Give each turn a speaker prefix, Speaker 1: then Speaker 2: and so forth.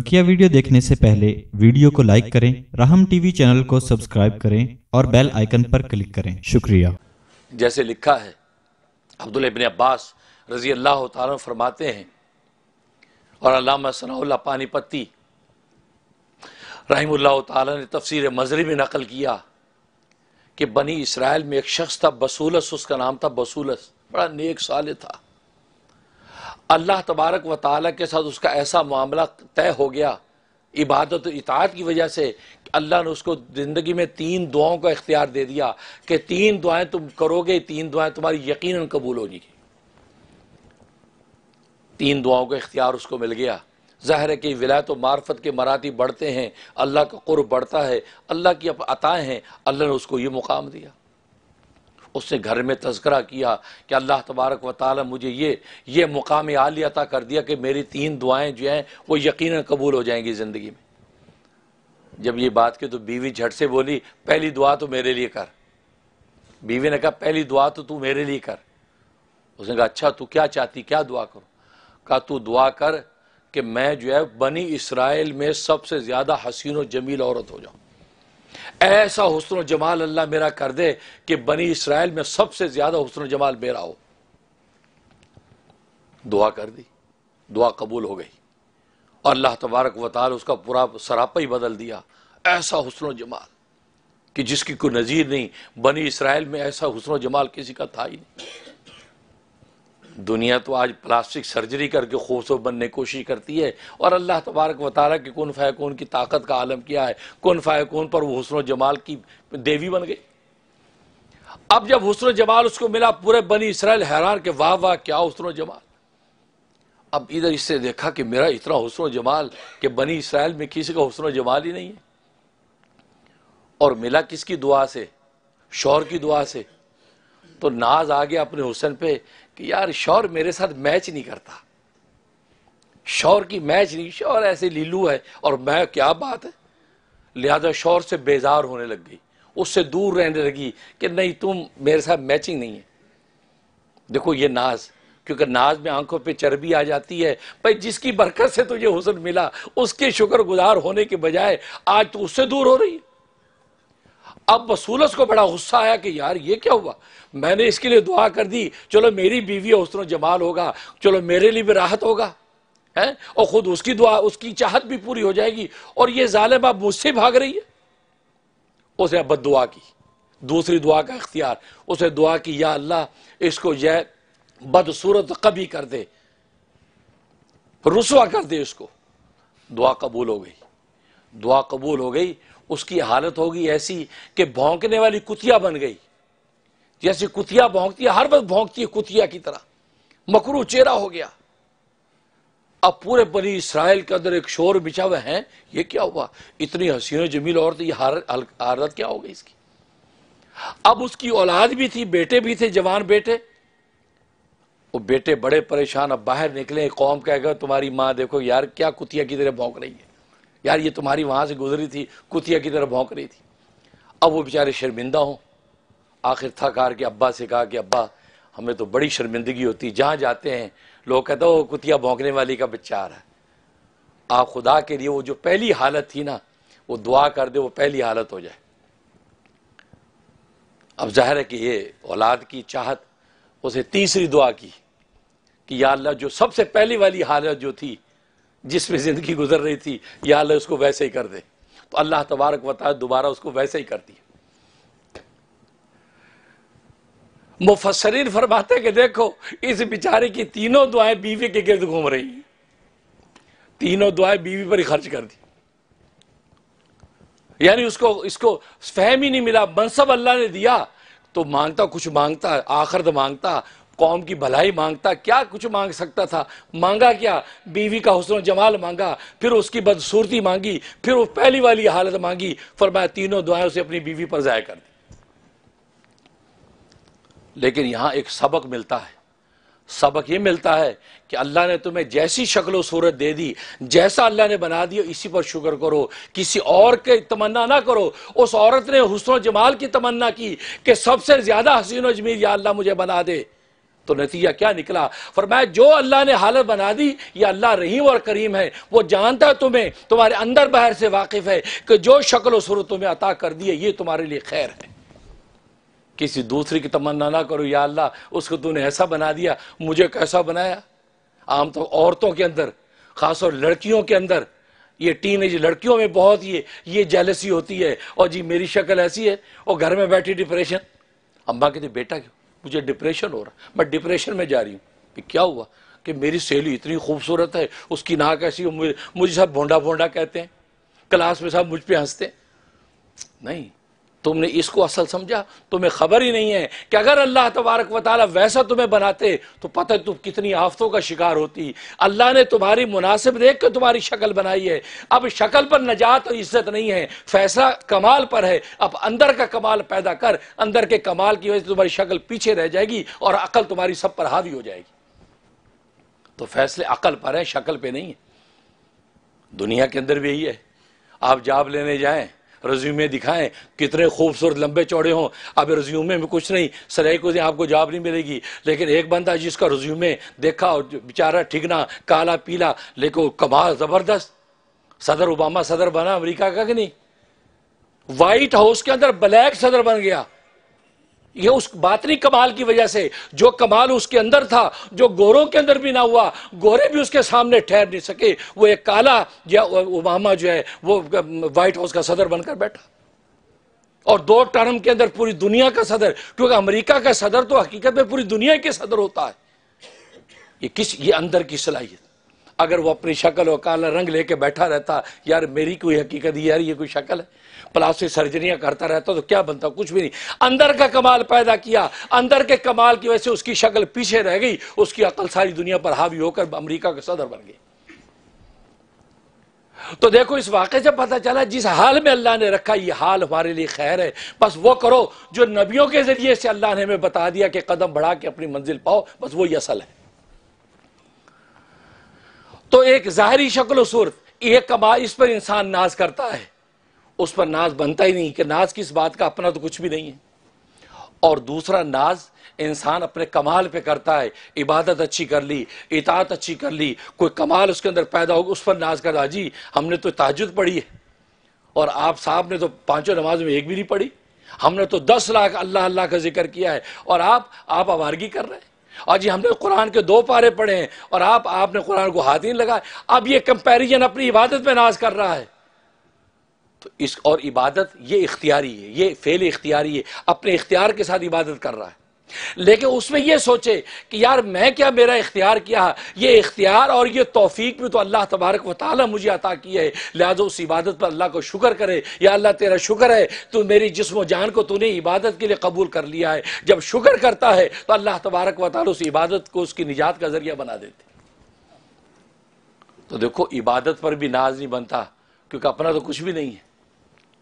Speaker 1: बकिया वीडियो देखने से पहले वीडियो को लाइक करें राहम टीवी चैनल को सब्सक्राइब करें और बेल आइकन पर क्लिक करें शुक्रिया जैसे लिखा है अब्दुल इबन अब्बास रजी अल्लाह तारा फरमाते हैं और अलामा सनाउल्ला पानीपति रहीमुल्ला ने तफसीर मजरी में नकल किया कि बनी इसराइल में एक शख्स था बसूलस उसका नाम था बसूलस बड़ा नेक साल था अल्लाह तबारक व ताली के साथ उसका ऐसा मामला तय हो गया इबादत इतात की वजह से अल्लाह ने उसको ज़िंदगी में तीन दुआओं का इख्तियार दे दिया कि तीन दुआएं तुम करोगे तीन दुआएं तुम्हारी यकीन कबूल होगी तीन दुआओं का इख्तियार उसको मिल गया ज़ाहिर है कि विलायत तो मार्फत के मराती बढ़ते हैं अल्लाह का कुर्ब बढ़ता है अल्लाह की अताएँ हैं अल्लाह ने उसको ये मुकाम दिया उसने घर में तस्करा किया कि अल्लाह तबारक व ताली मुझे ये ये मुकाम आली अता कर दिया कि मेरी तीन दुआएँ जो हैं वो यकीन कबूल हो जाएंगी ज़िंदगी में जब ये बात की तो बीवी झट से बोली पहली दुआ तो मेरे लिए कर बीवी ने कहा पहली दुआ तो तू मेरे लिए कर उसने कहा अच्छा तू क्या चाहती क्या दुआ करो कहा तू दुआ कर कि मैं जो है बनी इसराइल में सबसे ज़्यादा हसीन और जमील औरत हो जाऊँ ऐसा हुसन जमाल अल्लाह मेरा कर दे कि बनी इसराइल में सबसे ज्यादा हुसन जमाल मेरा हो दुआ कर दी दुआ कबूल हो गई और अल्लाह तबारक वताल उसका पूरा सरापा ही बदल दिया ऐसा हुसन जमाल कि जिसकी कोई नज़ीर नहीं बनी इसराइल में ऐसा हुसन जमाल किसी का था ही नहीं दुनिया तो आज प्लास्टिक सर्जरी करके खूबसूरत बनने की कोशिश करती है और अल्लाह तबारक वाली की कन फायकून की ताकत का आलम किया है कन फ़ैकून पर वो हसन जमाल की देवी बन गई अब जब हसन जमाल उसको मिला पूरे बनी इसराइल हैरान के वाह वाह क्या हसन जमाल अब इधर इससे देखा कि मेरा इतना हसन जमाल कि बनी इसराइल में किसी का हुसन जमाल ही नहीं है और मिला किसकी दुआ से शोर की दुआ से तो नाज आ गया अपने हुसन पे कि यार शौर मेरे साथ मैच नहीं करता शौर की मैच नहीं शौर ऐसे लीलू है और मैं क्या बात है लिहाजा शौर से बेजार होने लग गई उससे दूर रहने लगी कि नहीं तुम मेरे साथ मैचिंग नहीं है देखो ये नाज क्योंकि नाज में आंखों पे चर्बी आ जाती है भाई जिसकी बरकत से तुझे हुसन मिला उसके शुक्रगुजार होने के बजाय आज तो उससे दूर हो रही है अब वसूलस को बड़ा गुस्सा आया कि यार ये क्या हुआ मैंने इसके लिए दुआ कर दी चलो मेरी बीवी हसन जमाल होगा चलो मेरे लिए भी राहत होगा है और ख़ुद उसकी दुआ उसकी चाहत भी पूरी हो जाएगी और ये जालिम अब मुझसे भाग रही है उसे अब दुआ की दूसरी दुआ का इख्तियार उसे दुआ की या अल्लाह इसको यह बदसूरत कभी कर दे रसवा कर दे इसको दुआ कबूल हो गई दुआ कबूल हो गई उसकी हालत होगी ऐसी कि भौंकने वाली कुतिया बन गई जैसे कुतिया भौंकती है हर वक्त भौंकती है कुतिया की तरह मकरू चेहरा हो गया अब पूरे बनी इसराइल के अंदर एक शोर बिछा हुए हैं ये क्या हुआ इतनी हसीन जमील औरत ये हालत क्या हो गई इसकी अब उसकी औलाद भी थी बेटे भी थे जवान बेटे वो बेटे बड़े परेशान अब बाहर निकले कौम कहेगा तुम्हारी मां देखो यार क्या कुतिया की तरह भौंक रही है यार ये तुम्हारी वहां से गुजरी थी कुतिया की तरह भौंक रही थी अब वो बेचारे शर्मिंदा हों आखिर थक हार के अब्बा से कहा कि अब्बा हमें तो बड़ी शर्मिंदगी होती जहाँ जाते हैं लोग कहते हो कुतिया भौंकने वाली का बच्चा आ रहा है आप खुदा के लिए वो जो पहली हालत थी ना वो दुआ कर दे वो पहली हालत हो जाए अब जाहिर है कि ये औलाद की चाहत उसे तीसरी दुआ की कि या अल्लाह जो सबसे पहली वाली हालत जो थी जिसमें ज़िंदगी गुजर रही थी या अल्लाह उसको वैसे ही कर दे तो अल्लाह तबारक वाल दोबारा उसको वैसे ही कर दिया मुफसरीन फरमाते कि देखो इस बेचारे की तीनों दुआएं बीवी के गिर्द घूम रही हैं तीनों दुआएं बीवी पर ही खर्च कर दी यानी उसको इसको फहम ही नहीं मिला मनसब अल्लाह ने दिया तो मांगता कुछ मांगता आखिरत मांगता कौम की भलाई मांगता क्या कुछ मांग सकता था मांगा क्या बीवी का हुसन जमाल मांगा फिर उसकी बदसूरती मांगी फिर वो पहली वाली हालत मांगी फरमाया तीनों दुआएं उसे अपनी बीवी पर ज़ाय कर दी लेकिन यहां एक सबक मिलता है सबक ये मिलता है कि अल्लाह ने तुम्हें जैसी शक्ल सूरत दे दी जैसा अल्लाह ने बना दिया इसी पर शुक्र करो किसी और के तमन्ना ना करो उस औरत ने हुसन जमाल की तमन्ना की कि सबसे ज़्यादा हसीन जमीर या अल्लाह मुझे बना दे तो नतीजा क्या निकला फरमाया जो अल्लाह ने हालत बना दी ये अल्लाह रहीम और करीम है वो जानता है तुम्हें तुम्हारे अंदर बाहर से वाकिफ है कि जो शक्ल सूरत तुम्हें अता कर दी है ये तुम्हारे लिए खैर है किसी दूसरे की तमन्ना ना करो या अल्लाह उसको तूने ऐसा बना दिया मुझे कैसा बनाया आम तो औरतों के अंदर खासतौर लड़कियों के अंदर ये टीन एज लड़कियों में बहुत ये ये जेलसी होती है और जी मेरी शक्ल ऐसी है और घर में बैठी डिप्रेशन अम्मा कहती बेटा क्यों मुझे डिप्रेशन हो रहा मैं डिप्रेशन में जा रही हूँ कि क्या हुआ कि मेरी सहेली इतनी खूबसूरत है उसकी नाक ऐसी मुझे, मुझे सब भोंडा भोंडा कहते हैं क्लास में सब मुझ पर हंसते नहीं तुमने इसको असल समझा तुम्हें खबर ही नहीं है कि अगर अल्लाह तबारक व वैसा तुम्हें बनाते तो पता तुम कितनी आफतों का शिकार होती अल्लाह ने तुम्हारी मुनासिब देख कर तुम्हारी शक्ल बनाई है अब शक्ल पर नजात और इज्जत नहीं है फैसला कमाल पर है अब अंदर का कमाल पैदा कर अंदर के कमाल की वजह से तुम्हारी शक्ल पीछे रह जाएगी और अकल तुम्हारी सब पर हावी हो जाएगी तो फैसले अकल पर है शक्ल पर नहीं है दुनिया के अंदर भी यही है आप जाब लेने जाएं रज्यूमे दिखाएं कितने खूबसूरत लंबे चौड़े हों अब रज्यूमे में कुछ नहीं सराय को आपको जॉब नहीं मिलेगी लेकिन एक बंदा जिसका रज्यूमे देखा और बेचारा ठिकना काला पीला लेकिन कमाल ज़बरदस्त सदर ओबामा सदर बना अमरीका का कि नहीं वाइट हाउस के अंदर ब्लैक सदर बन गया ये उस बातरी कमाल की वजह से जो कमाल उसके अंदर था जो गोरों के अंदर भी ना हुआ गोरे भी उसके सामने ठहर नहीं सके वो एक काला या ओबामा जो है वो व्हाइट हाउस का सदर बनकर बैठा और दो टर्म के अंदर पूरी दुनिया का सदर क्योंकि अमेरिका का सदर तो हकीकत में पूरी दुनिया के सदर होता है ये किस ये अंदर की सलाहियत अगर वो अपनी शक्ल और काला रंग लेके बैठा रहता यार मेरी कोई हकीकत यार ये कोई शक्ल है प्लास्टिक सर्जरियां करता रहता तो क्या बनता कुछ भी नहीं अंदर का कमाल पैदा किया अंदर के कमाल की वजह से उसकी शक्ल पीछे रह गई उसकी अकल सारी दुनिया पर हावी होकर अमरीका का सदर बन गई तो देखो इस वाक्य से पता चला जिस हाल में अल्लाह ने रखा यह हाल हमारे लिए खैर है बस वो करो जो नबियों के ज़रिए से अल्लाह ने हमें बता दिया कि कदम बढ़ा के अपनी मंजिल पाओ बस वही असल है तो एक ज़ाहरी शक्ल सूरत एक कबा इस पर इंसान नाज करता है उस पर नाज बनता ही नहीं कि नाज किस बात का अपना तो कुछ भी नहीं है और दूसरा नाज इंसान अपने कमाल पे करता है इबादत अच्छी कर ली इतात अच्छी कर ली कोई कमाल उसके अंदर पैदा होगा उस पर नाज रहा जी हमने तो ताजुद पढ़ी है और आप साहब ने तो पांचों नमाज में एक भी नहीं पढ़ी हमने तो दस लाख अल्लाह अल्लाह का जिक्र किया है और आप आप आवारगी कर रहे हैं और जी हमने कुरान के दो पारे पढ़े हैं और आप आपने कुरान को हाथ ही लगाया अब ये कंपैरिजन अपनी इबादत में नाज कर रहा है तो इस और इबादत ये इख्तियारी है ये फेल इख्तियारी है अपने इख्तियार के साथ इबादत कर रहा है लेकिन उसमें यह सोचे कि यार मैं क्या मेरा इख्तियार किया ये इख्तियार और ये तोफीक भी तो अल्लाह तबारक वाली मुझे अता की है लिहाजा उस इबादत पर अल्लाह को शुक्र करे या अल्लाह तेरा शुक्र है तो मेरी जिसम जान को तूने इबादत के लिए कबूल कर लिया है जब शुक्र करता है तो अल्लाह तबारक वाली उस इबादत को उसकी निजात का जरिया बना देते तो देखो इबादत पर भी नाज नहीं बनता क्योंकि अपना तो कुछ भी नहीं है